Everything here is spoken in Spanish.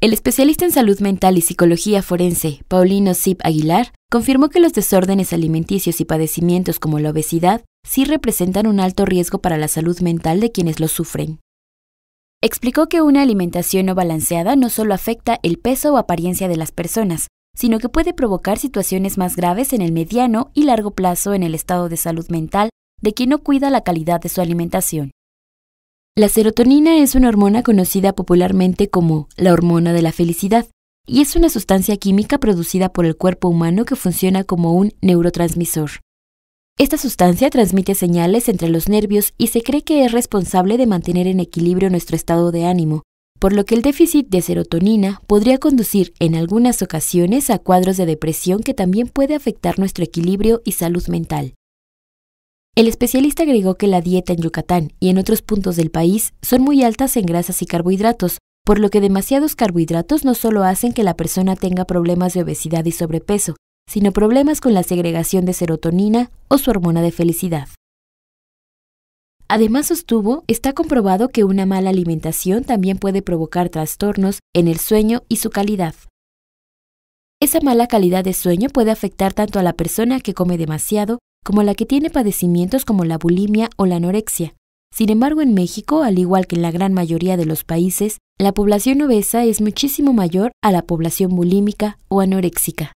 El especialista en salud mental y psicología forense, Paulino Zip Aguilar, confirmó que los desórdenes alimenticios y padecimientos como la obesidad sí representan un alto riesgo para la salud mental de quienes los sufren. Explicó que una alimentación no balanceada no solo afecta el peso o apariencia de las personas, sino que puede provocar situaciones más graves en el mediano y largo plazo en el estado de salud mental de quien no cuida la calidad de su alimentación. La serotonina es una hormona conocida popularmente como la hormona de la felicidad y es una sustancia química producida por el cuerpo humano que funciona como un neurotransmisor. Esta sustancia transmite señales entre los nervios y se cree que es responsable de mantener en equilibrio nuestro estado de ánimo, por lo que el déficit de serotonina podría conducir en algunas ocasiones a cuadros de depresión que también puede afectar nuestro equilibrio y salud mental. El especialista agregó que la dieta en Yucatán y en otros puntos del país son muy altas en grasas y carbohidratos, por lo que demasiados carbohidratos no solo hacen que la persona tenga problemas de obesidad y sobrepeso, sino problemas con la segregación de serotonina o su hormona de felicidad. Además sostuvo, está comprobado que una mala alimentación también puede provocar trastornos en el sueño y su calidad. Esa mala calidad de sueño puede afectar tanto a la persona que come demasiado como la que tiene padecimientos como la bulimia o la anorexia. Sin embargo, en México, al igual que en la gran mayoría de los países, la población obesa es muchísimo mayor a la población bulímica o anoréxica.